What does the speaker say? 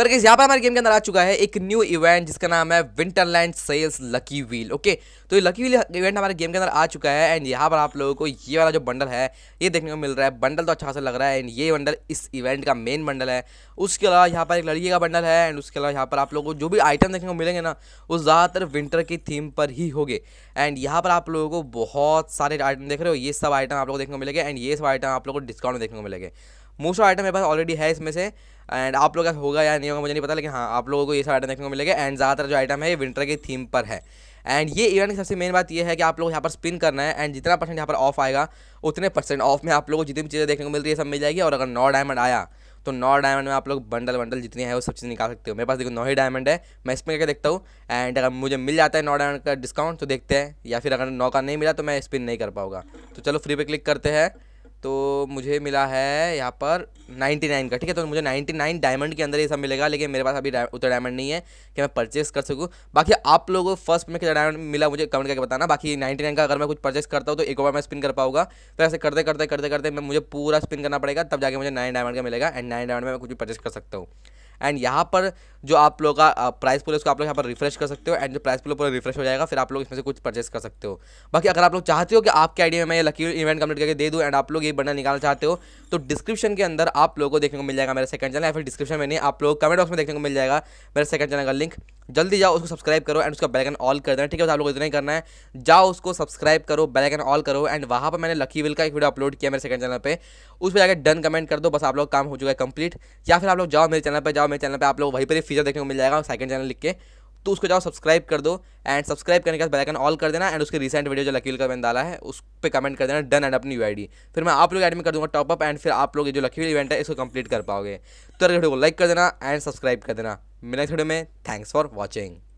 तो अगर यहाँ पर हमारे गेम के अंदर आ चुका है एक न्यू इवेंट जिसका नाम है Winterland sales lucky wheel okay तो ये लकी व्हील इवेंट हमारे गेम के अंदर आ चुका है एंड यहाँ पर आप लोगों को ये वाला जो बंडल है ये देखने को मिल रहा है बंडल तो अच्छा खासा लग रहा है एंड ये बंडल इस इवेंट का मेन बंडल है उसके अलावा यहाँ पर एक लड़की का बंडल है एंड उसके अलावा यहाँ पर आप लोगों को जो भी आइटम देखने को मिलेंगे ना वो ज़्यादातर विंटर की थीम पर ही होंगे एंड यहाँ पर आप लोगों को बहुत सारे आइटम देख रहे हो ये सब आइटम आप लोग देखने को मिलेंगे एंड ये सब आइटम आप लोग को डिस्काउंट देखने को मिलेगा मोस्ट आइटम मेरे पास ऑलरेडी है इसमें से एंड आप लोग का होगा या नहीं होगा मुझे नहीं पता लेकिन हाँ आप लोगों को ये सारा आइटम देखने को मिलेगा एंड ज़्यादातर जो आइटम है ये विंटर की थीम पर है एंड ये इवेंट की सबसे मेन बात ये है कि आप लोग यहाँ पर स्पिन करना है एंड जितना परसेंट यहाँ पर ऑफ आएगा उतने परसेंट ऑफ में आप लोगों को जितनी भी चीज़ें देखने को मिल रही है सब मिल जाएगी और अगर नौ डायमंड आया तो नौ डायमंड में आप लोग बंडल बंडल जितनी है वो सब चीज़ निकाल सकते हो मेरे पास देखो नौ ही डायमंड है मैं स्पिन करके देखता हूँ एंड अगर मुझे मिल जाता है नौ डायमंड का डिस्काउंट तो देखते हैं या फिर अगर नौ का नहीं मिला तो मैं स्पिन नहीं कर पाऊँगा तो चलो फ्री पे क्लिक करते हैं तो मुझे मिला है यहाँ पर 99 का ठीक है तो मुझे 99 डायमंड के अंदर ये सब मिलेगा लेकिन मेरे पास अभी उतना डायमंड नहीं है कि मैं परचेस कर सकूँ बाकी आप लोगों को फर्स्ट में कितना डायमंड मिला मुझे कमेंट करके बताना बाकी 99 का अगर मैं कुछ परचेस करता हूँ तो एक बार मैं स्पिन कर पाऊंगा तो ऐसे करते करते करते करते मैं मुझे पूरा स्पिन करना पड़ेगा तब जाके मुझे नाइन डायमंड का मिलेगा एंड नाइन डायमंड में मैं कुछ भी परचेस कर सकता हूँ एंड यहाँ पर जो आप लोग का प्राइस पूरे है उसको आप लोग यहाँ पर रिफ्रेश कर सकते हो एंड जो प्राइस पुल पूरा रिफ्रेश हो जाएगा फिर आप लोग इसमें से कुछ परचेस कर सकते हो बाकी अगर आप लोग चाहते हो कि आपके आइडिया में मैं ये लकी इवेंट कंप्लीट करके दे दूँ एंड आप लोग ये बनना निकालना चाहते हो तो डिस्क्रिप्शन के अंदर आप लोगों को देखने को मिल जाएगा मेरा सेकंड चैनल या फिर डिस्क्रिप्शन में नहीं आप लोग कमेंट बॉक्स में देखने को मिल जाएगा मेरा सेकंड चैनल का लिंक जल्दी जाओ उसको सब्सक्राइब करो एंड उसका बैलकन ऑल कर देना ठीक है आप लोग इतना ही करना है जाओ उसको सब्सक्राइब करो बैलकन ऑल करो एंड वहाँ पर मैंने लकी विल का एक वीडियो अपलोड किया मेरे सेकंड चैनल पर उस पर जाकर डन कमेंट कर दो बस आप लोग काम हो चुका है कंप्लीट या फिर आप लोग जाओ मेरे चैनल पर जाओ मेरे चैनल पर आप लोग वहीं पर ही फीचर देखने को मिल जाएगा सेकंड चैनल लिख के तो उसको जाओ सब्सक्राइब कर दो एंड सब्सक्राइब करने के बाद बेलाइकन ऑल कर देना एंड उसके रिसेंट वीडियो जो लकील का मैंने डाला है उस पर कमेंट कर देना डन एंड अपनी यू फिर मैं आप लोग एडमिट कर दूँगा टॉपअप एंड फिर आप लोग जो लकील इवेंट है इसको कंप्लीट कर पाओगे तो वीडियो को लाइक कर देना एंड सब्सक्राइब कर देना मेरे वीडियो में थैंक्स फॉर वॉचिंग